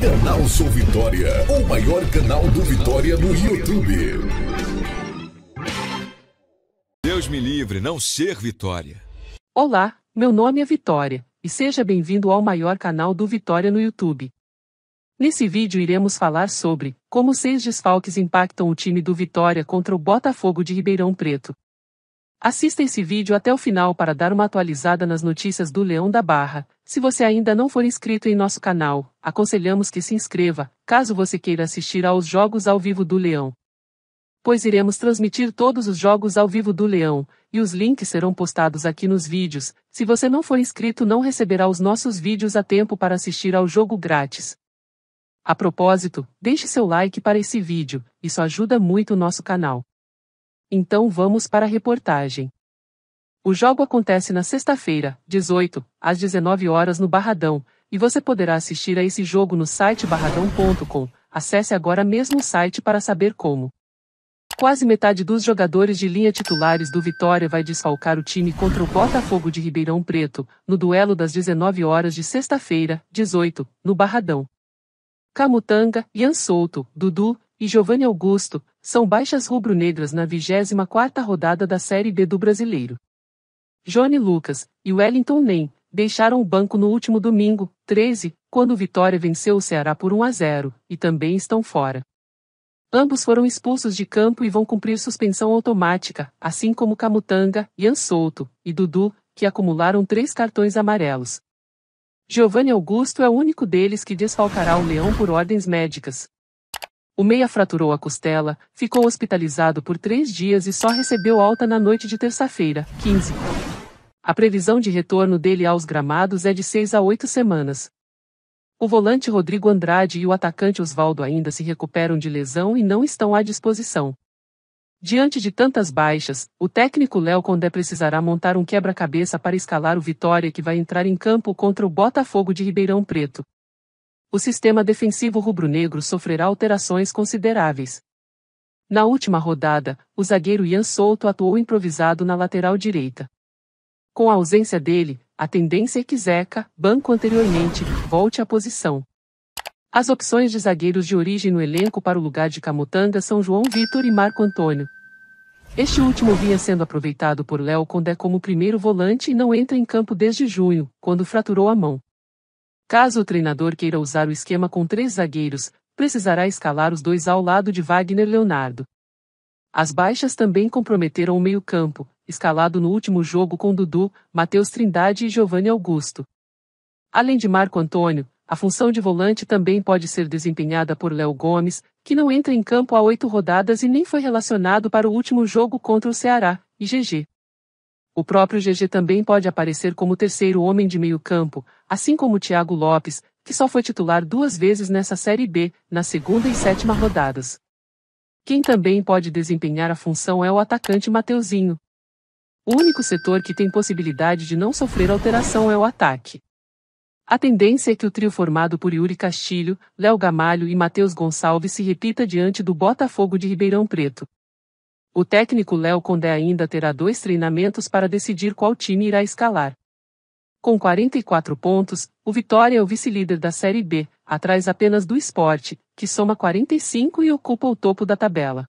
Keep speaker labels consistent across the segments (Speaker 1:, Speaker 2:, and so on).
Speaker 1: Canal Sou Vitória, o maior canal do Vitória no YouTube. Deus me livre, não ser Vitória. Olá, meu nome é Vitória, e seja bem-vindo ao maior canal do Vitória no YouTube. Nesse vídeo iremos falar sobre como seis desfalques impactam o time do Vitória contra o Botafogo de Ribeirão Preto. Assista esse vídeo até o final para dar uma atualizada nas notícias do Leão da Barra, se você ainda não for inscrito em nosso canal, aconselhamos que se inscreva, caso você queira assistir aos Jogos ao Vivo do Leão. Pois iremos transmitir todos os jogos ao vivo do Leão, e os links serão postados aqui nos vídeos. Se você não for inscrito, não receberá os nossos vídeos a tempo para assistir ao jogo grátis. A propósito, deixe seu like para esse vídeo, isso ajuda muito o nosso canal. Então vamos para a reportagem. O jogo acontece na sexta-feira, 18, às 19 horas no Barradão, e você poderá assistir a esse jogo no site barradão.com. Acesse agora mesmo o site para saber como. Quase metade dos jogadores de linha titulares do Vitória vai desfalcar o time contra o Botafogo de Ribeirão Preto, no duelo das 19 horas de sexta-feira, 18, no Barradão. Camutanga, Ian Souto, Dudu e Giovanni Augusto são baixas rubro-negras na 24ª rodada da Série B do Brasileiro. Johnny Lucas e Wellington Nem deixaram o banco no último domingo, 13, quando Vitória venceu o Ceará por 1 a 0, e também estão fora. Ambos foram expulsos de campo e vão cumprir suspensão automática, assim como Camutanga, Ian Souto e Dudu, que acumularam três cartões amarelos. Giovanni Augusto é o único deles que desfalcará o Leão por ordens médicas. O meia fraturou a costela, ficou hospitalizado por três dias e só recebeu alta na noite de terça-feira, 15. A previsão de retorno dele aos gramados é de seis a oito semanas. O volante Rodrigo Andrade e o atacante Oswaldo ainda se recuperam de lesão e não estão à disposição. Diante de tantas baixas, o técnico Léo Condé precisará montar um quebra-cabeça para escalar o Vitória que vai entrar em campo contra o Botafogo de Ribeirão Preto o sistema defensivo rubro-negro sofrerá alterações consideráveis. Na última rodada, o zagueiro Ian Souto atuou improvisado na lateral direita. Com a ausência dele, a tendência é que Zeca, banco anteriormente, volte à posição. As opções de zagueiros de origem no elenco para o lugar de Camutanga são João Vitor e Marco Antônio. Este último vinha sendo aproveitado por Léo Condé como primeiro volante e não entra em campo desde junho, quando fraturou a mão. Caso o treinador queira usar o esquema com três zagueiros, precisará escalar os dois ao lado de Wagner Leonardo. As baixas também comprometeram o meio-campo, escalado no último jogo com Dudu, Matheus Trindade e Giovanni Augusto. Além de Marco Antônio, a função de volante também pode ser desempenhada por Léo Gomes, que não entra em campo há oito rodadas e nem foi relacionado para o último jogo contra o Ceará, e o próprio GG também pode aparecer como terceiro homem de meio campo, assim como Thiago Lopes, que só foi titular duas vezes nessa Série B, na segunda e sétima rodadas. Quem também pode desempenhar a função é o atacante Mateuzinho. O único setor que tem possibilidade de não sofrer alteração é o ataque. A tendência é que o trio formado por Yuri Castilho, Léo Gamalho e Matheus Gonçalves se repita diante do Botafogo de Ribeirão Preto. O técnico Léo Condé ainda terá dois treinamentos para decidir qual time irá escalar. Com 44 pontos, o Vitória é o vice-líder da Série B, atrás apenas do esporte, que soma 45 e ocupa o topo da tabela.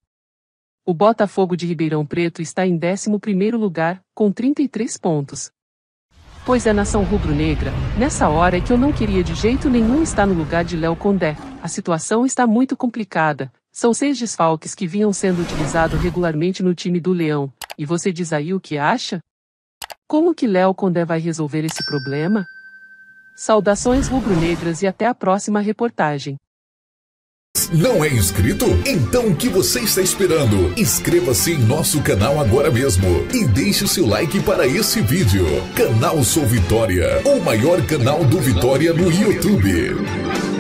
Speaker 1: O Botafogo de Ribeirão Preto está em 11º lugar, com 33 pontos. Pois é nação rubro-negra, nessa hora é que eu não queria de jeito nenhum estar no lugar de Léo Condé. A situação está muito complicada, são seis desfalques que vinham sendo utilizado regularmente no time do Leão, e você diz aí o que acha? Como que Léo Condé vai resolver esse problema? Saudações rubro-negras e até a próxima reportagem. Não é inscrito? Então o que você está esperando? Inscreva-se em nosso canal agora mesmo e deixe o seu like para esse vídeo. Canal Sou Vitória, o maior canal do Vitória no YouTube.